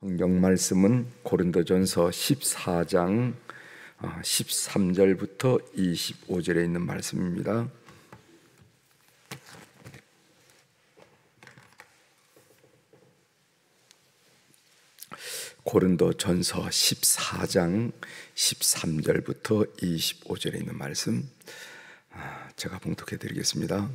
성경 말씀은 고린도전서 14장 13절부터 아, 25절에 있는 말씀입니다. 고린도전서 14장 13절부터 25절에 있는 말씀 아, 제가 봉독해 드리겠습니다.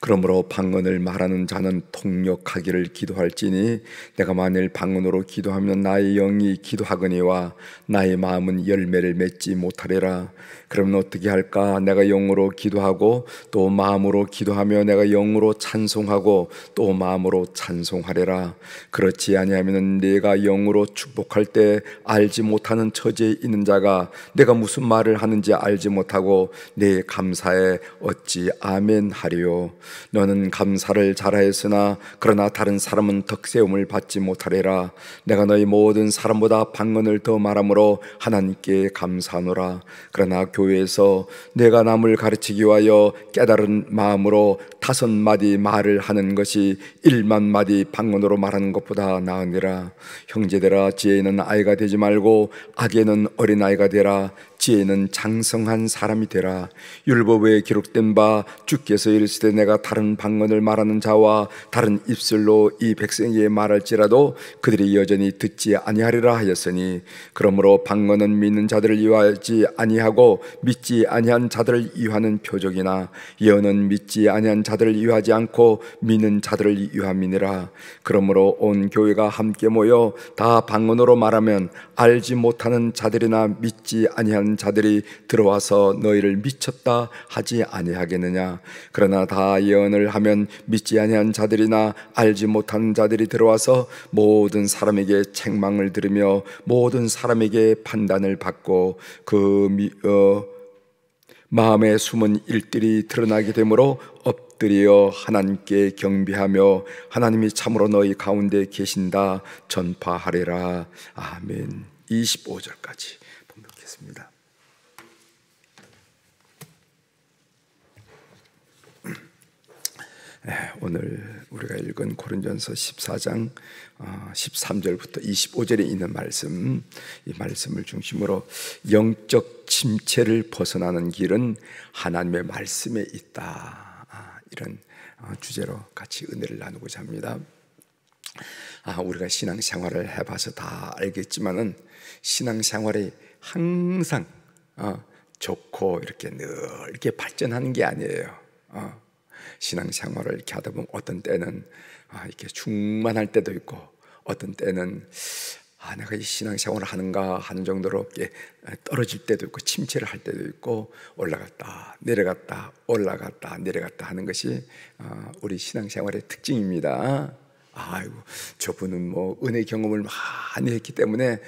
그러므로 방언을 말하는 자는 통역하기를 기도할지니 내가 만일 방언으로 기도하면 나의 영이 기도하거니와 나의 마음은 열매를 맺지 못하리라 그럼 어떻게 할까? 내가 영으로 기도하고 또 마음으로 기도하며 내가 영으로 찬송하고 또 마음으로 찬송하리라. 그렇지 아니하면 네가 영으로 축복할 때 알지 못하는 처지에 있는 자가 내가 무슨 말을 하는지 알지 못하고 네 감사에 어찌 아멘 하리요. 너는 감사를 잘하였으나 그러나 다른 사람은 덕세움을 받지 못하리라. 내가 너희 모든 사람보다 방언을 더 말하므로 하나님께 감사하노라. 그러나 교회에서 내가 남을 가르치기 위하여 깨달은 마음으로 다섯 마디 말을 하는 것이 일만 마디 방언으로 말하는 것보다 나으니라 형제들아 지혜는 아이가 되지 말고 악에는 어린아이가 되라 지혜는 장성한 사람이 되라. 율법에 기록된 바 주께서 이르시되 내가 다른 방언을 말하는 자와 다른 입술로 이 백성에게 말할지라도 그들이 여전히 듣지 아니하리라 하였으니 그러므로 방언은 믿는 자들을 위화하지 아니하고 믿지 아니한 자들을 위하는 표적이나 예언은 믿지 아니한 자들을 위하지 않고 믿는 자들을 위함이니라 그러므로 온 교회가 함께 모여 다 방언으로 말하면 알지 못하는 자들이나 믿지 아니한 모든 자들이 들어와서 너희를 미쳤다 하지 아니하겠느냐 그러나 다 예언을 하면 믿지 아니한 자들이나 알지 못한 자들이 들어와서 모든 사람에게 책망을 들으며 모든 사람에게 판단을 받고 그 미, 어, 마음에 숨은 일들이 드러나게 되므로 엎드려 하나님께 경비하며 하나님이 참으로 너희 가운데 계신다 전파하리라 아멘 25절까지 본독했습니다 네, 오늘 우리가 읽은 고린전서 14장 13절부터 어, 25절에 있는 말씀, 이 말씀을 중심으로 영적 침체를 벗어나는 길은 하나님의 말씀에 있다. 아, 이런 어, 주제로 같이 은혜를 나누고자 합니다. 아, 우리가 신앙생활을 해봐서 다 알겠지만은 신앙생활이 항상 어, 좋고 이렇게 늘 이렇게 발전하는 게 아니에요. 신앙생활을 이렇게 하다 보면 어떤 때는 아, 이렇게 충만할 때도 있고 어떤 때는 아, 내가 이 신앙생활을 하는가 하는 정도로 이렇게 떨어질 때도 있고 침체를 할 때도 있고 올라갔다 내려갔다 올라갔다 내려갔다 하는 것이 아, 우리 신앙생활의 특징입니다. 아이고 저분은 뭐 은혜 경험을 많이 했기 때문에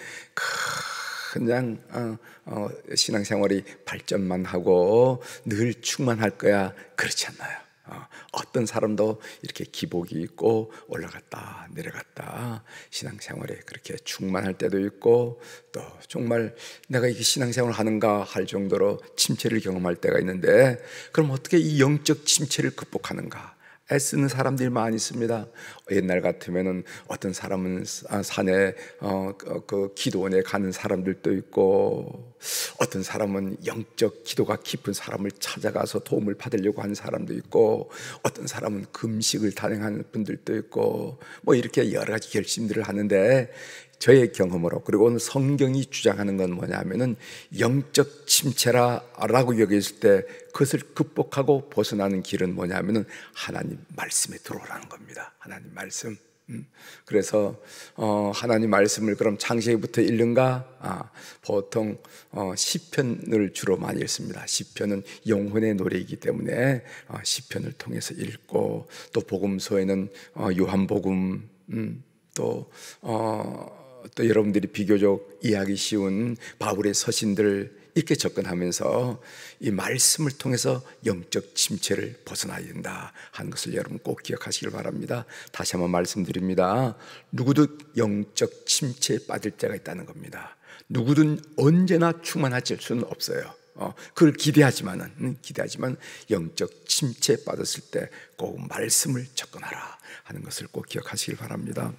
그냥 어, 어, 신앙생활이 발전만 하고 늘 충만할 거야 그렇지 않나요? 아, 어떤 사람도 이렇게 기복이 있고 올라갔다 내려갔다 신앙생활에 그렇게 충만할 때도 있고 또 정말 내가 이게 신앙생활 하는가 할 정도로 침체를 경험할 때가 있는데 그럼 어떻게 이 영적 침체를 극복하는가? 애쓰는 사람들이 많이 있습니다. 옛날 같으면은 어떤 사람은 산에 어, 어, 그 기도원에 가는 사람들도 있고 어떤 사람은 영적 기도가 깊은 사람을 찾아가서 도움을 받으려고 하는 사람도 있고 어떤 사람은 금식을 단행하는 분들도 있고 뭐 이렇게 여러 가지 결심들을 하는데 저의 경험으로 그리고 오늘 성경이 주장하는 건 뭐냐면은 영적 침체라라고 여겼을 때 그것을 극복하고 벗어나는 길은 뭐냐면은 하나님 말씀에 들어오라는 겁니다. 하나님 말씀. 음. 그래서 어, 하나님 말씀을 그럼 창세기부터 읽는가? 아, 보통 어, 시편을 주로 많이 읽습니다. 시편은 영혼의 노래이기 때문에 어, 시편을 통해서 읽고 또 복음서에는 어, 요한복음 음, 또 어, 또 여러분들이 비교적 이해하기 쉬운 바울의 서신들을 이렇게 접근하면서 이 말씀을 통해서 영적 침체를 벗어나야 된다 하는 것을 여러분 꼭 기억하시길 바랍니다. 다시 한번 말씀드립니다. 누구도 영적 침체에 빠질 때가 있다는 겁니다. 누구든 언제나 충만하실 수는 없어요. 어, 그걸 기대하지만은 음, 기대하지만 영적 침체에 빠졌을 때 꼭 말씀을 접근하라 하는 것을 꼭 기억하시길 바랍니다.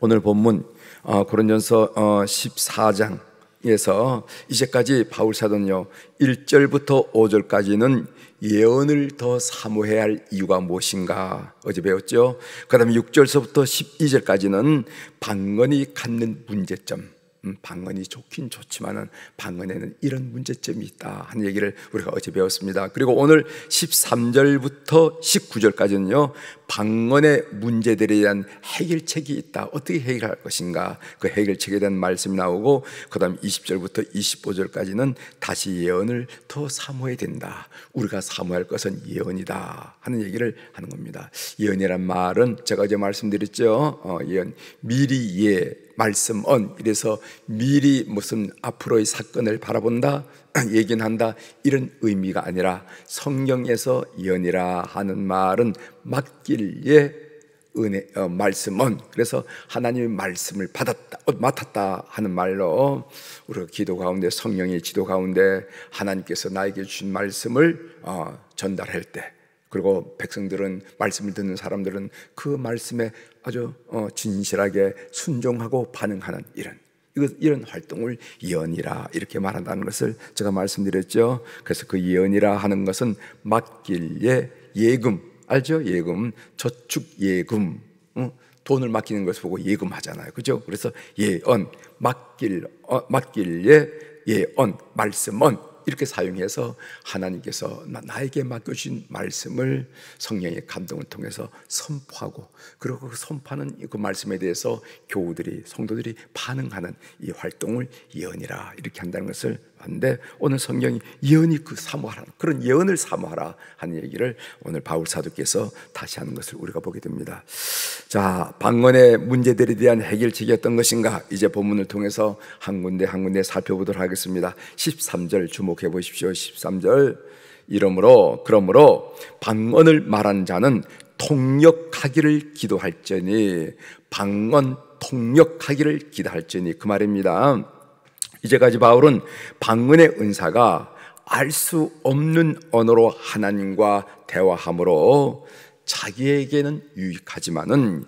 오늘 본문 어, 고린전서 14장에서 어, 이제까지 바울 사도는요 1절부터 5절까지는 예언을 더 사모해야 할 이유가 무엇인가 어제 배웠죠. 그다음에 6절서부터 12절까지는 방언이 갖는 문제점 음, 방언이 좋긴 좋지만은 방언에는 이런 문제점이 있다 하는 얘기를 우리가 어제 배웠습니다. 그리고 오늘 13절부터 19절까지는요. 방언의 문제들에 대한 해결책이 있다. 어떻게 해결할 것인가? 그 해결책에 대한 말씀이 나오고 그다음 20절부터 25절까지는 다시 예언을 더 사모해야 된다. 우리가 사모할 것은 예언이다 하는 얘기를 하는 겁니다. 예언이란 말은 제가 어제 말씀드렸죠. 어, 예언 미리 예 말씀 언 이래서 미리 무슨 앞으로의 사건을 바라본다 얘긴 한다 이런 의미가 아니라 성경에서 연이라 하는 말은 맞길예 은혜 어, 말씀 언 그래서 하나님의 말씀을 받았다 어, 맡았다 하는 말로 우리 기도 가운데 성령의 지도 가운데 하나님께서 나에게 주신 말씀을 어, 전달할 때 그리고 백성들은 말씀을 듣는 사람들은 그 말씀에 아주 어, 진실하게 순종하고 반응하는 이런 이런 활동을 예언이라 이렇게 말한다는 것을 제가 말씀드렸죠. 그래서 그 예언이라 하는 것은 맡길예 예금 알죠? 예금 저축 예금 돈을 맡기는 것을 보고 예금하잖아요. 그죠? 그래서 예언 맡길 어, 맡길예 예언 말씀은 이렇게 사용해서 하나님께서 나에게 맡겨주신 말씀을 성령의 감동을 통해서 선포하고 그리고 그 선포하는 그 말씀에 대해서 교우들이 성도들이 반응하는 이 활동을 예언이라 이렇게 한다는 것을 근데 오늘 성경이 예언이 그 사모하라 그런 예언을 사모하라 하는 얘기를 오늘 바울 사도께서 다시 하는 것을 우리가 보게 됩니다. 자, 방언의 문제들에 대한 해결책이었던 것인가? 이제 본문을 통해서 한 군데 한 군데 살펴보도록 하겠습니다. 13절 주목해 보십시오. 13절 이러므로 그러므로 방언을 말한 자는 통역하기를 기도할지니 방언 통역하기를 기도할지니 그 말입니다. 이제까지 바울은 방언의 은사가 알 수 없는 언어로 하나님과 대화함으로 자기에게는 유익하지만은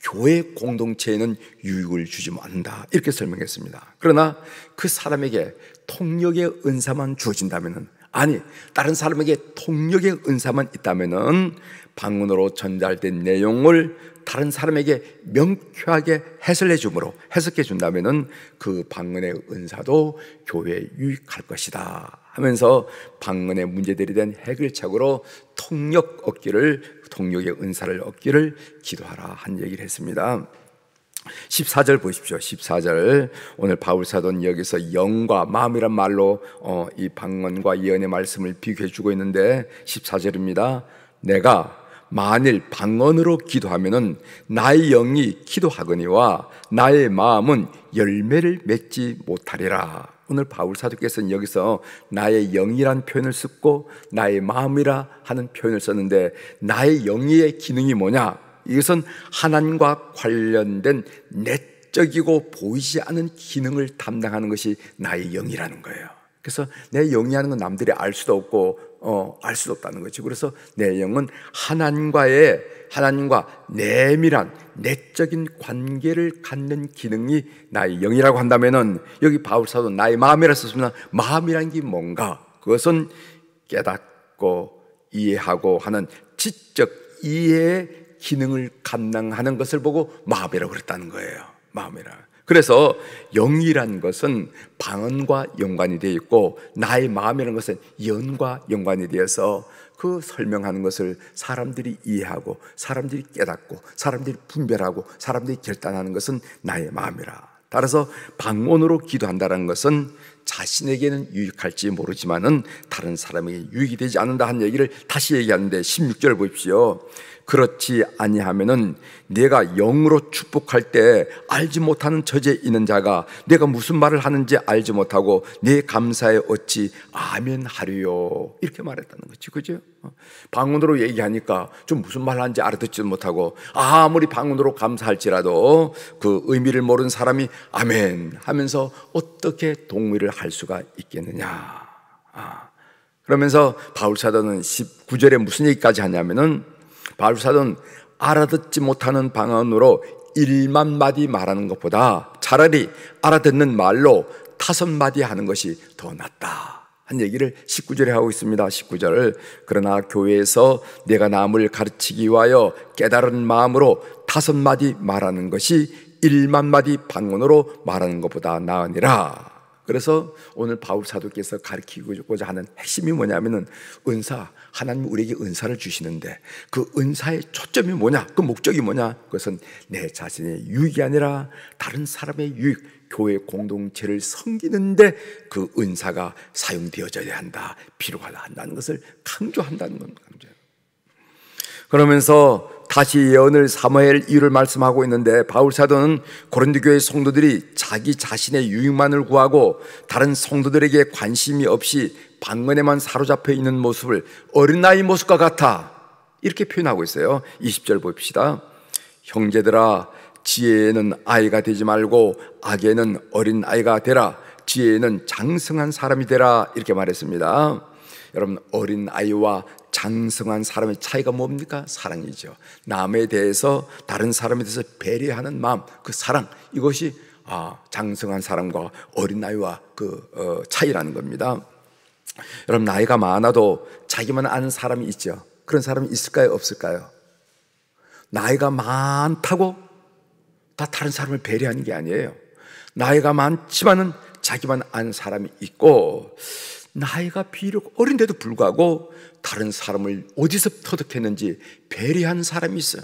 교회 공동체에는 유익을 주지 않는다 이렇게 설명했습니다. 그러나 그 사람에게 통역의 은사만 주어진다면은 아니 다른 사람에게 통역의 은사만 있다면은 방문으로 전달된 내용을 다른 사람에게 명쾌하게 해설해 주므로 해석해 준다면은 그 방언의 은사도 교회에 유익할 것이다 하면서 방언의 문제들에 대한 해결책으로 통역 얻기를 통역의 은사를 얻기를 기도하라 한 얘기를 했습니다. 14절 보십시오. 14절 오늘 바울 사도는 여기서 영과 마음이란 말로 어, 이 방언과 예언의 말씀을 비교해 주고 있는데 14절입니다. 내가 만일 방언으로 기도하면은 나의 영이 기도하거니와 나의 마음은 열매를 맺지 못하리라. 오늘 바울 사도께서는 여기서 나의 영이란 표현을 쓰고 나의 마음이라 하는 표현을 썼는데 나의 영의 기능이 뭐냐? 이것은 하나님과 관련된 내적이고 보이지 않은 기능을 담당하는 것이 나의 영이라는 거예요. 그래서 내 영이 하는 건 남들이 알 수도 없고 어, 알수 없다는 거죠. 그래서 내 영은 하나님과의 하나님과 내밀한 내적인 관계를 갖는 기능이 나의 영이라고 한다면은 여기 바울 사도 나의 마음이라 썼습니다. 마음이란 게 뭔가? 그것은 깨닫고 이해하고 하는 지적 이해의 기능을 감당하는 것을 보고 마음이라고 그랬다는 거예요. 마음이라. 그래서 영이란 것은 방언과 연관이 되어 있고 나의 마음이라는 것은 연과 연관이 되어서 그 설명하는 것을 사람들이 이해하고 사람들이 깨닫고 사람들이 분별하고 사람들이 결단하는 것은 나의 마음이라. 따라서 방언으로 기도한다는 것은 자신에게는 유익할지 모르지만은 다른 사람에게 유익이 되지 않는다 하는 얘기를 다시 얘기하는데 16절 보십시오. 그렇지 아니하면은 내가 영으로 축복할 때 알지 못하는 처지에 있는 자가 내가 무슨 말을 하는지 알지 못하고 내 감사에 어찌 아멘 하리요 이렇게 말했다는 거지 그죠? 어. 방언으로 얘기하니까 좀 무슨 말 하는지 알아듣지 못하고 아무리 방언으로 감사할지라도 그 의미를 모르는 사람이 아멘 하면서 어떻게 동의를 할 수가 있겠느냐 아. 그러면서 바울 사도는 19절에 무슨 얘기까지 하냐면은 바울사는 도 알아듣지 못하는 방언으로 1만 마디 말하는 것보다 차라리 알아듣는 말로 다섯 마디 하는 것이 더 낫다. 한 얘기를 19절에 하고 있습니다. 19절. 을 그러나 교회에서 내가 남을 가르치기 위하여 깨달은 마음으로 다섯 마디 말하는 것이 1만 마디 방언으로 말하는 것보다 나으니라. 그래서 오늘 바울 사도께서 가르치고자 하는 핵심이 뭐냐면은 은사 하나님 우리에게 은사를 주시는데 그 은사의 초점이 뭐냐 그 목적이 뭐냐 그것은 내 자신의 유익이 아니라 다른 사람의 유익 교회 공동체를 섬기는데 그 은사가 사용되어져야 한다 필요하다 한다는 것을 강조한다는 겁니다. 그러면서 다시 예언을 사무엘 이유를 말씀하고 있는데 바울 사도는 고린도 교회 성도들이 자기 자신의 유익만을 구하고 다른 성도들에게 관심이 없이 방언에만 사로잡혀 있는 모습을 어린 나이 모습과 같아 이렇게 표현하고 있어요. 20절 봅시다. 형제들아 지혜에는 아이가 되지 말고 악에는 어린 아이가 되라. 지혜에는 장성한 사람이 되라 이렇게 말했습니다. 여러분 어린 아이와 장성한 사람의 차이가 뭡니까? 사랑이죠. 남에 대해서 다른 사람에 대해서 배려하는 마음, 그 사랑 이것이 아, 장성한 사람과 어린 아이와 그 어, 차이라는 겁니다. 여러분 나이가 많아도 자기만 아는 사람이 있죠. 그런 사람이 있을까요? 없을까요? 나이가 많다고 다 다른 사람을 배려하는 게 아니에요. 나이가 많지만은 자기만 아는 사람이 있고 나이가 비록 어린데도 불구하고 다른 사람을 어디서 터득했는지 배려한 사람이 있어요.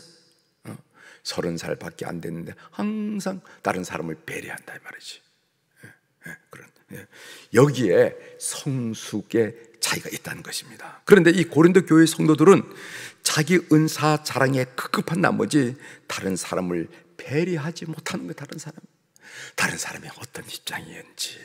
어, 서른 살밖에 안 됐는데 항상 다른 사람을 배려한다 이 말이지. 예, 예, 그런 예. 여기에 성숙의 차이가 있다는 것입니다. 그런데 이 고린도 교회 성도들은 자기 은사 자랑에 급급한 나머지 다른 사람을 배려하지 못하는 거 다른 사람. 다른 사람이 어떤 입장이었는지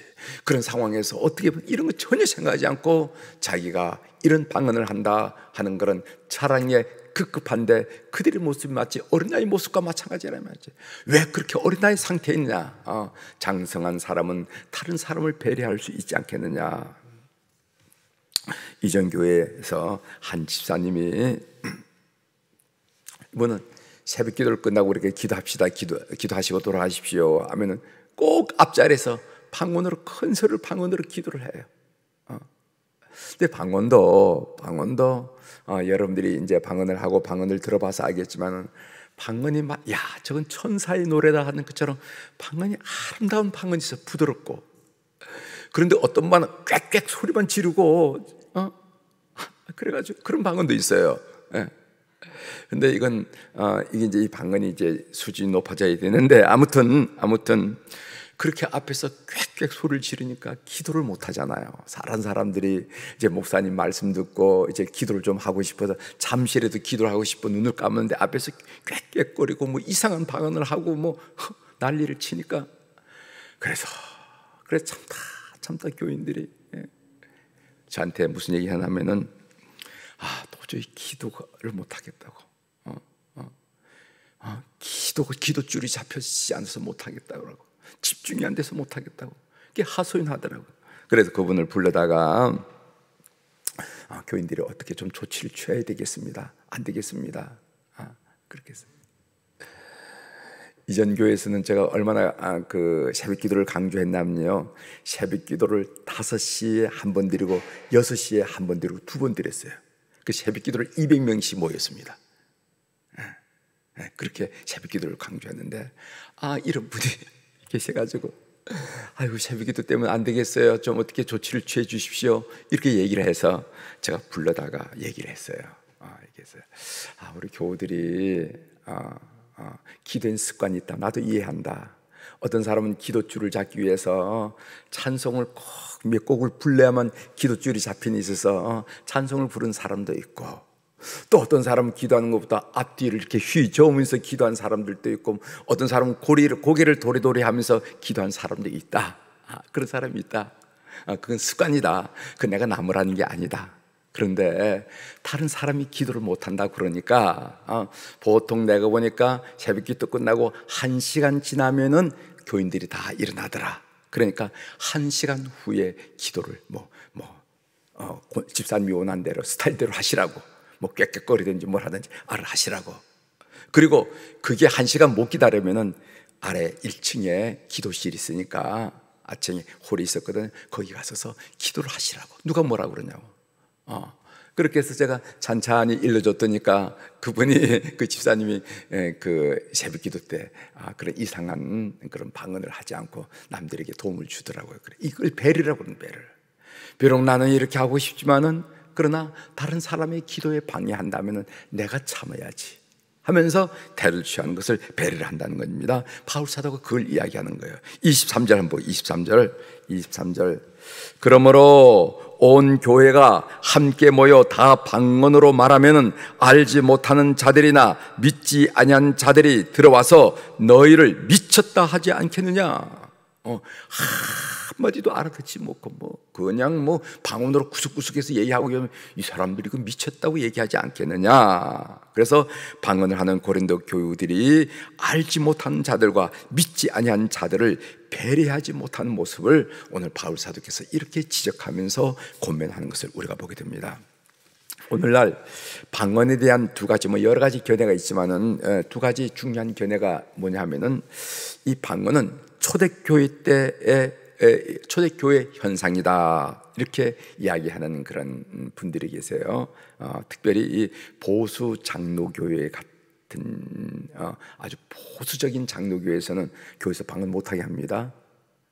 그런 상황에서 어떻게 이런 거 전혀 생각하지 않고 자기가 이런 방언을 한다 하는 그런 차량의 급급한데 그들의 모습이 마치 어린아이 모습과 마찬가지라면 왜 그렇게 어린아이 상태에 있냐 어, 장성한 사람은 다른 사람을 배려할 수 있지 않겠느냐 이전교회에서 한 집사님이 이분은 새벽 기도를 끝나고 이렇게 기도합시다. 기도, 기도하시고 돌아가십시오. 하면은 꼭 앞자리에서 방언으로 큰 소리를 방언으로 기도를 해요. 어. 근데 방언도 방언도 어, 여러분들이 이제 방언을 하고 방언을 들어봐서 알겠지만 방언이 막야 저건 천사의 노래다 하는 것처럼 방언이 아름다운 방언이서 부드럽고 그런데 어떤 반은 꽥꽥 소리만 지르고 어? 그래가지고 그런 방언도 있어요. 예. 근데 이건 어, 이게 이제 이 방언이 이제 수준이 높아져야 되는데 아무튼 아무튼 그렇게 앞에서 꽥꽥 소리를 지르니까 기도를 못 하잖아요. 사람 사람들이 이제 목사님 말씀 듣고 이제 기도를 좀 하고 싶어서 잠시라도 기도를 하고 싶어 눈을 감는데 앞에서 꽥꽥거리고 뭐 이상한 방언을 하고 뭐 난리를 치니까 그래서 그래 참다 참다 교인들이 예. 저한테 무슨 얘기 하냐면은 아 도저히 기도를 못하겠다고. 어, 어. 아, 기도, 기도줄이 잡혀지지 않아서 못하겠다고. 집중이 안 돼서 못하겠다고. 그게 하소연하더라고. 그래서 그분을 불러다가 아, 교인들이 어떻게 좀 조치를 취해야 되겠습니다. 안 되겠습니다. 아, 그렇게 했어요. 이전 교회에서는 제가 얼마나 아, 그 새벽 기도를 강조했냐면요. 새벽 기도를 5시에 한 번 드리고 6시에 한 번 드리고 두 번 드렸어요. 그 새벽 기도를 200명씩 모였습니다. 예, 예, 그렇게 새벽 기도를 강조했는데, 아, 이런 분이 계셔가지고, 아이고, 새벽 기도 때문에 안 되겠어요. 좀 어떻게 조치를 취해 주십시오. 이렇게 얘기를 해서 제가 불러다가 얘기를 했어요. 아, 얘기했어요. 아, 우리 교우들이, 아, 아, 기도 습관이 있다. 나도 이해한다. 어떤 사람은 기도줄을 잡기 위해서 찬송을 꼭 몇 곡을 불러야만 기도줄이 잡힌 있어서 찬송을 부른 사람도 있고 또 어떤 사람은 기도하는 것보다 앞뒤를 이렇게 휘저으면서 기도한 사람들도 있고 어떤 사람은 고리를, 고개를 도리도리 하면서 기도한 사람도 있다. 아, 그런 사람이 있다. 아, 그건 습관이다. 그 내가 나무라는 게 아니다. 그런데 다른 사람이 기도를 못한다 그러니까 아, 보통 내가 보니까 새벽 기도 끝나고 한 시간 지나면은 교인들이 다 일어나더라. 그러니까 한 시간 후에 기도를 뭐, 뭐, 어, 집사님이 원한 대로 스타일대로 하시라고 뭐깨끗거리든지뭘 하든지 알아 하시라고. 그리고 그게 한 시간 못 기다리면은 아래 1층에 기도실이 있으니까 아침에 홀이 있었거든. 거기 가서서 기도를 하시라고. 누가 뭐라 그러냐고. 어. 그렇게 해서 제가 찬찬히 일러줬더니까 그분이 그 집사님이 예, 그 새벽기도 때 아, 그런 이상한 그런 방언을 하지 않고 남들에게 도움을 주더라고요. 그래 이걸 배려라고 하는 배를. 비록 나는 이렇게 하고 싶지만은 그러나 다른 사람의 기도에 방해한다면은 내가 참아야지. 하면서 대를 취하는 것을 배려를 한다는 겁니다. 바울 사도가 그걸 이야기하는 거예요. 23절 한번 23절. 23절. 그러므로 온 교회가 함께 모여 다 방언으로 말하면은 알지 못하는 자들이나 믿지 아니한 자들이 들어와서 너희를 미쳤다 하지 않겠느냐? 어, 한마디도 알아듣지 못고 뭐 그냥 뭐 방언으로 구석구석에서 얘기하고 그러면 이 사람들이 그 미쳤다고 얘기하지 않겠느냐. 그래서 방언을 하는 고린도 교우들이 알지 못한 자들과 믿지 아니한 자들을 배려하지 못하는 모습을 오늘 바울 사도께서 이렇게 지적하면서 권면하는 것을 우리가 보게 됩니다. 오늘날 방언에 대한 두 가지 뭐 여러 가지 견해가 있지만은 두 가지 중요한 견해가 뭐냐면은 이 방언은 초대교회 때의 초대교회 현상이다. 이렇게 이야기하는 그런 분들이 계세요. 어, 특별히 이 보수 장로교회 같은 어, 아주 보수적인 장로교회에서는 교회에서 방언 못하게 합니다.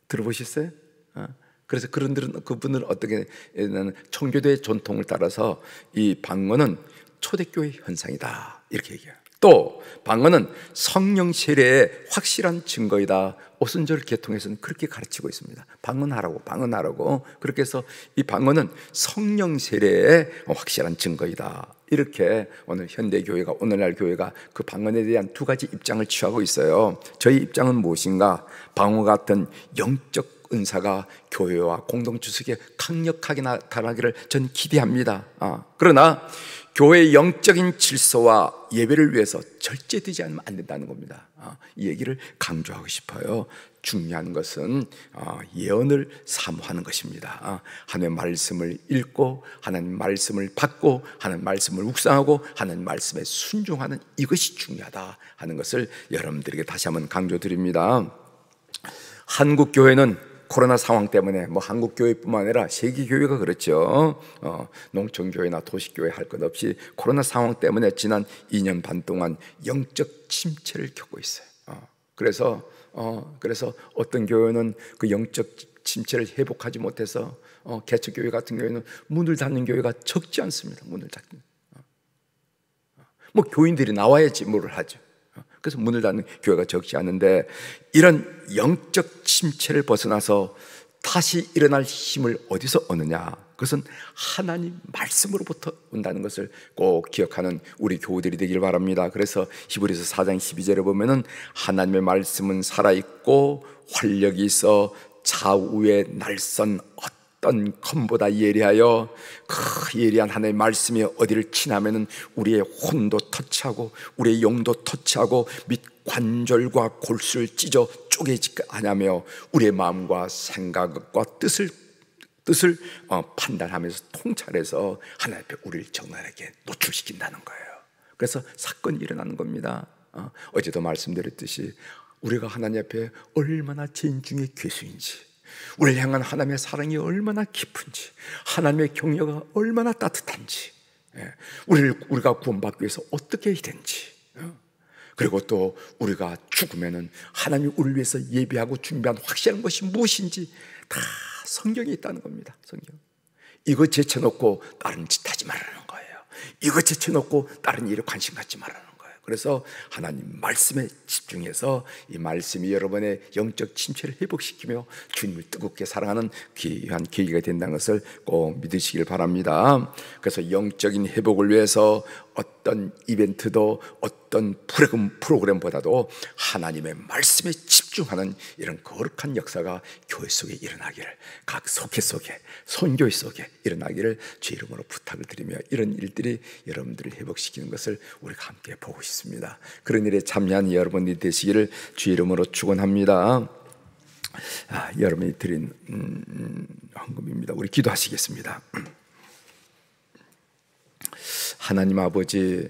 들어보셨어요? 어? 그래서 그런들은 그분들은 어떻게 나는 청교도의 전통을 따라서 이 방언은 초대교회 현상이다 이렇게 얘기해요. 또 방언은 성령 세례의 확실한 증거이다. 오순절 개통에서는 그렇게 가르치고 있습니다. 방언하라고, 방언하라고. 그렇게 해서 이 방언은 성령 세례의 확실한 증거이다. 이렇게 오늘 현대 교회가 오늘날 교회가 그 방언에 대한 두 가지 입장을 취하고 있어요. 저희 입장은 무엇인가? 방언 같은 영적 은사가 교회와 공동주석에 강력하게 나타나기를 전 기대합니다. 아, 그러나 교회의 영적인 질서와 예배를 위해서 절제되지 않으면 안 된다는 겁니다. 아, 이 얘기를 강조하고 싶어요. 중요한 것은 아, 예언을 사모하는 것입니다. 아, 하나님의 말씀을 읽고 하나님 말씀을 받고 하나님 말씀을 묵상하고 하나님 말씀에 순종하는 이것이 중요하다 하는 것을 여러분들에게 다시 한번 강조드립니다. 한국 교회는 코로나 상황 때문에 뭐 한국 교회뿐만 아니라 세계 교회가 그렇죠. 어, 농촌 교회나 도시 교회 할 것 없이 코로나 상황 때문에 지난 2년 반 동안 영적 침체를 겪고 있어요. 어, 그래서 어, 그래서 어떤 교회는 그 영적 침체를 회복하지 못해서 어, 개척 교회 같은 경우에는 문을 닫는 교회가 적지 않습니다. 문을 닫는. 어. 뭐 교인들이 나와야지 뭐을 하죠. 그래서 문을 닫는 교회가 적지 않은데 이런 영적 침체를 벗어나서 다시 일어날 힘을 어디서 얻느냐? 그것은 하나님 말씀으로부터 온다는 것을 꼭 기억하는 우리 교우들이 되길 바랍니다. 그래서 히브리서 4장 12절에 보면은 하나님의 말씀은 살아 있고 활력이 있어 좌우의 날선 어떤 어떤 컴보다 예리하여 그 예리한 하나님의 말씀이 어디를 지나면 우리의 혼도 터치하고 우리의 영도 터치하고 및 관절과 골수를 찢어 쪼개지게 하냐며 우리의 마음과 생각과 뜻을 뜻을 어, 판단하면서 통찰해서 하나님 앞에 우리를 정나라게 노출시킨다는 거예요. 그래서 사건이 일어나는 겁니다. 어, 어제도 말씀드렸듯이 우리가 하나님 앞에 얼마나 죄인 중에 괴수인지 우리를 향한 하나님의 사랑이 얼마나 깊은지, 하나님의 격려가 얼마나 따뜻한지, 예, 우리를, 우리가 구원받기 위해서 어떻게 되는지, 어? 그리고 또 우리가 죽으면은 하나님 우리를 위해서 예비하고 준비한 확실한 것이 무엇인지 다 성경에 있다는 겁니다. 성경. 이거 제쳐놓고 다른 짓 하지 말라는 거예요. 이거 제쳐놓고 다른 일에 관심 갖지 말라는 거예요. 그래서 하나님 말씀에 집중해서 이 말씀이 여러분의 영적 침체를 회복시키며 주님을 뜨겁게 사랑하는 귀한 계기가 된다는 것을 꼭 믿으시길 바랍니다. 그래서 영적인 회복을 위해서 어떤 이벤트도 어떤 프로그램보다도 하나님의 말씀에 집중하는 이런 거룩한 역사가 교회 속에 일어나기를 각 속회 속에 선교회 속에 일어나기를 주 이름으로 부탁을 드리며 이런 일들이 여러분들을 회복시키는 것을 우리가 함께 보고 싶습니다. 그런 일에 참여한 여러분이 되시기를 주 이름으로 축원합니다. 아, 여러분이 드린 음, 음, 헌금입니다. 우리 기도하시겠습니다. 하나님 아버지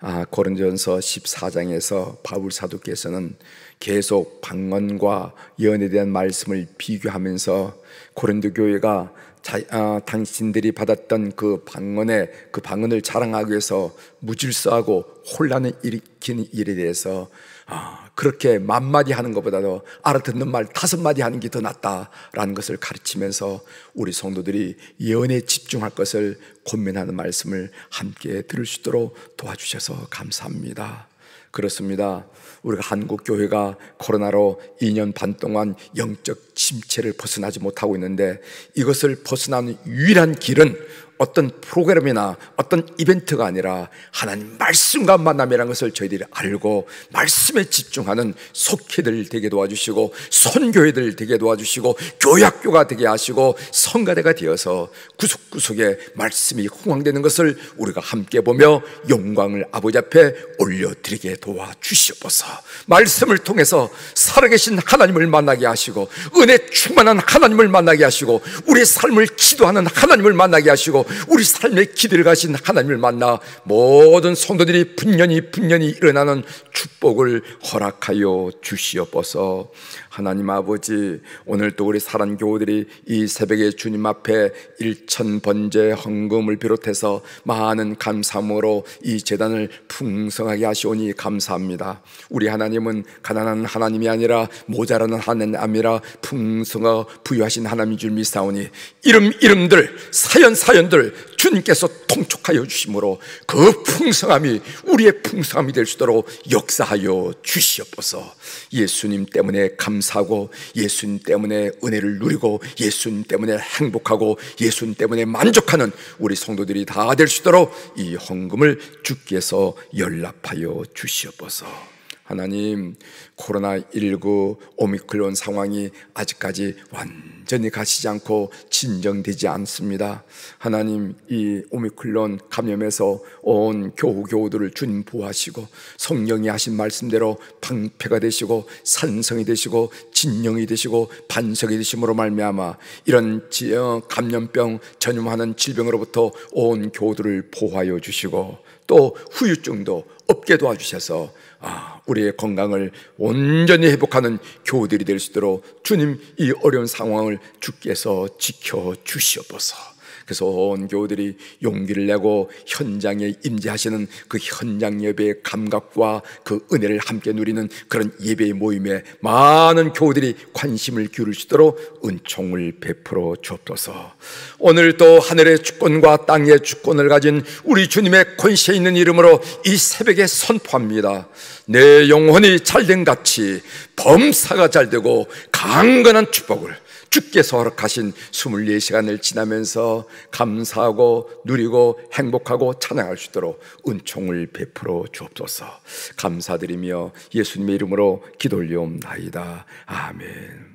아, 고린전서 14장에서 바울 사도께서는 계속 방언과 예언에 대한 말씀을 비교하면서 고린도 교회가 자, 아, 당신들이 받았던 그 방언에 그 방언을 자랑하기 위해서 무질서하고 혼란을 일으키는 일에 대해서 아, 그렇게 만마디 하는 것보다도 알아듣는 말 다섯 마디 하는 게 더 낫다라는 것을 가르치면서 우리 성도들이 예언에 집중할 것을 고민하는 말씀을 함께 들을 수 있도록 도와주셔서 감사합니다. 그렇습니다. 우리가 한국 교회가 코로나로 2년 반 동안 영적 침체를 벗어나지 못하고 있는데 이것을 벗어나는 유일한 길은 어떤 프로그램이나 어떤 이벤트가 아니라 하나님 말씀과 만남이라는 것을 저희들이 알고 말씀에 집중하는 속회들 되게 도와주시고 선교회들 되게 도와주시고 교약교가 되게 하시고 성가대가 되어서 구석구석에 말씀이 호황되는 것을 우리가 함께 보며 영광을 아버지 앞에 올려드리게 도와주시옵소서 말씀을 통해서 살아계신 하나님을 만나게 하시고 은혜 충만한 하나님을 만나게 하시고 우리의 삶을 기도하는 하나님을 만나게 하시고 우리 삶의 기대를 가신 하나님을 만나 모든 성도들이 분연히 분연히 일어나는 축복을 허락하여 주시옵소서. 하나님 아버지 오늘 또 우리 사랑 교우들이 이 새벽에 주님 앞에 일천 번제 헌금을 비롯해서 많은 감사함으로 이 재단을 풍성하게 하시오니 감사합니다. 우리 하나님은 가난한 하나님이 아니라 모자라는 하나님 아라 풍성하 부유하신 하나님줄 믿사오니 이름 이름들 사연 사연들 주님께서 통촉하여 주심으로 그 풍성함이 우리의 풍성함이 될 수 있도록 역사하여 주시옵소서. 예수님 때문에 감사하고 예수님 때문에 은혜를 누리고 예수님 때문에 행복하고 예수님 때문에 만족하는 우리 성도들이 다 될 수 있도록 이 헌금을 주께서 연락하여 주시옵소서. 하나님 코로나19 오미클론 상황이 아직까지 완전히 가시지 않고 진정되지 않습니다. 하나님 이 오미클론 감염에서 온 교우 교우들을 주님 보호하시고 성령이 하신 말씀대로 방패가 되시고 산성이 되시고 진영이 되시고 반석이 되심으로 말미암아 이런 감염병 전염하는 질병으로부터 온 교우들을 보호하여 주시고 또 후유증도 없게 도와주셔서 아, 우리의 건강을 온전히 회복하는 교우들이 될 수 있도록 주님 이 어려운 상황을 주께서 지켜 주시옵소서. 그래서 온 교우들이 용기를 내고 현장에 임재하시는 그 현장 예배의 감각과 그 은혜를 함께 누리는 그런 예배의 모임에 많은 교우들이 관심을 기울일 수 있도록 은총을 베풀어 주옵소서. 오늘 또 하늘의 주권과 땅의 주권을 가진 우리 주님의 권세 있는 이름으로 이 새벽에 선포합니다. 내 영혼이 잘된 같이 범사가 잘되고 강건한 축복을 주께서 허락하신 24시간을 지나면서 감사하고 누리고 행복하고 찬양할 수 있도록 은총을 베풀어 주옵소서. 감사드리며 예수님의 이름으로 기도 올리옵나이다. 아멘.